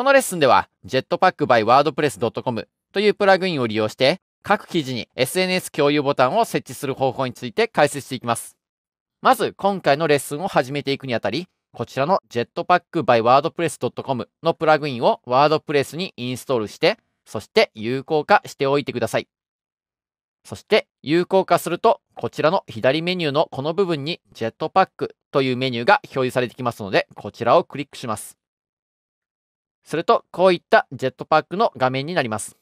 このレッスンでは Jetpack by WordPress.com というプラグインを利用して各記事に SNS 共有ボタンを設置する方法について解説していきます。まず今回のレッスンを始めていくにあたり、こちらの Jetpack by WordPress.com のプラグインを WordPress にインストールして、そして有効化しておいてください。そして有効化すると、こちらの左メニューのこの部分にジェットパックというメニューが表示されてきますので、こちらをクリックします。すると、こういったジェットパックの画面になります。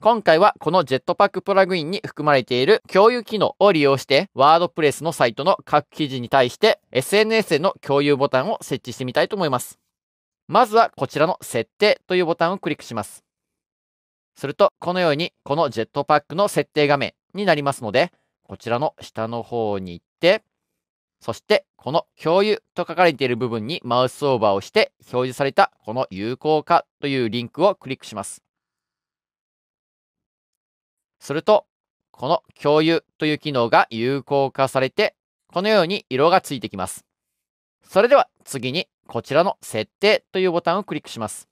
今回はこのジェットパックプラグインに含まれている共有機能を利用して、ワードプレスのサイトの各記事に対して SNS への共有ボタンを設置してみたいと思います。まずはこちらの設定というボタンをクリックします。すると、このようにこのジェットパックの設定画面になりますので、こちらの下の方に行って、そして、この共有と書かれている部分にマウスオーバーをして表示されたこの有効化というリンクをクリックします。すると、この共有という機能が有効化されて、このように色がついてきます。それでは次にこちらの設定というボタンをクリックします。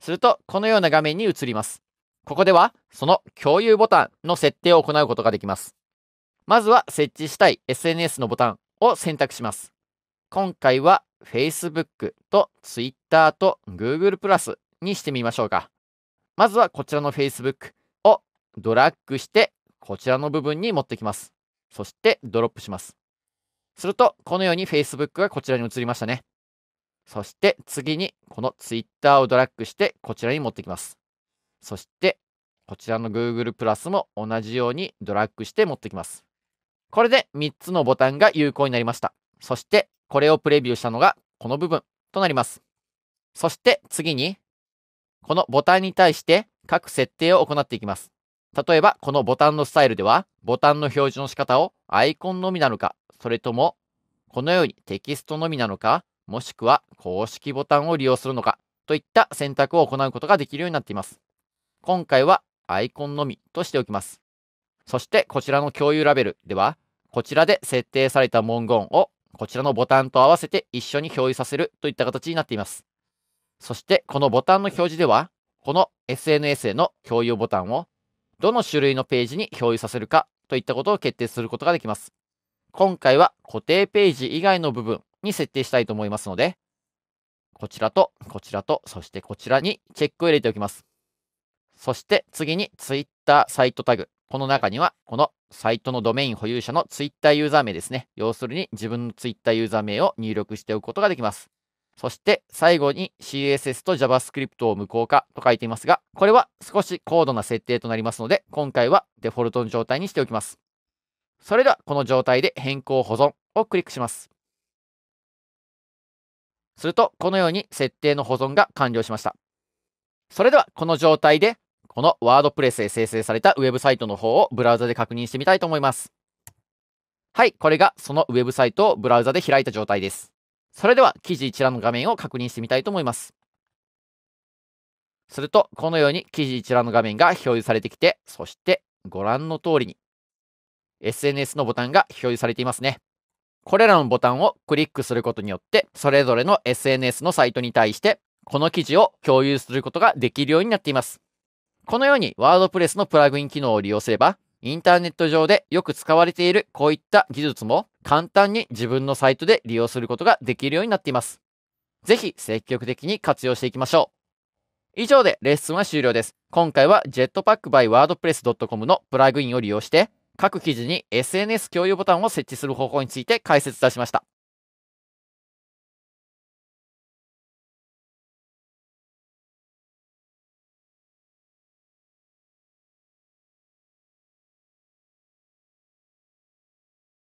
すると、このような画面に移ります。ここでは、その共有ボタンの設定を行うことができます。まずは設置したい SNS のボタンを選択します。今回は Facebook と Twitter と Google プラスにしてみましょうか。まずはこちらの Facebook をドラッグしてこちらの部分に持ってきます。そしてドロップします。するとこのように Facebook がこちらに移りましたね。そして次にこの Twitter をドラッグしてこちらに持ってきます。そしてこちらの Google プラスも同じようにドラッグして持ってきます。これで3つのボタンが有効になりました。そして、これをプレビューしたのがこの部分となります。そして次に、このボタンに対して各設定を行っていきます。例えば、このボタンのスタイルでは、ボタンの表示の仕方をアイコンのみなのか、それとも、このようにテキストのみなのか、もしくは公式ボタンを利用するのか、といった選択を行うことができるようになっています。今回はアイコンのみとしておきます。そしてこちらの共有ラベルでは、こちらで設定された文言をこちらのボタンと合わせて一緒に共有させるといった形になっています。そしてこのボタンの表示では、この SNS への共有ボタンをどの種類のページに表示させるかといったことを決定することができます。今回は固定ページ以外の部分に設定したいと思いますので、こちらと、こちらと、そしてこちらにチェックを入れておきます。そして次に Twitter サイトタグこの中には、このサイトのドメイン保有者のツイッターユーザー名ですね。要するに自分のツイッターユーザー名を入力しておくことができます。そして最後に CSS と JavaScript を無効化と書いていますが、これは少し高度な設定となりますので、今回はデフォルトの状態にしておきます。それではこの状態で変更保存をクリックします。するとこのように設定の保存が完了しました。それではこの状態でこのワードプレスで生成されたウェブサイトの方をブラウザで確認してみたいと思います。はい、これがそのウェブサイトをブラウザで開いた状態です。それでは記事一覧の画面を確認してみたいと思います。すると、このように記事一覧の画面が表示されてきて、そしてご覧の通りに SNS のボタンが表示されていますね。これらのボタンをクリックすることによって、それぞれの SNS のサイトに対して、この記事を共有することができるようになっています。このようにワードプレスのプラグイン機能を利用すれば、インターネット上でよく使われているこういった技術も簡単に自分のサイトで利用することができるようになっています。ぜひ積極的に活用していきましょう。以上でレッスンは終了です。今回は Jetpack by WordPress.com のプラグインを利用して各記事に SNS 共有ボタンを設置する方法について解説いたしました。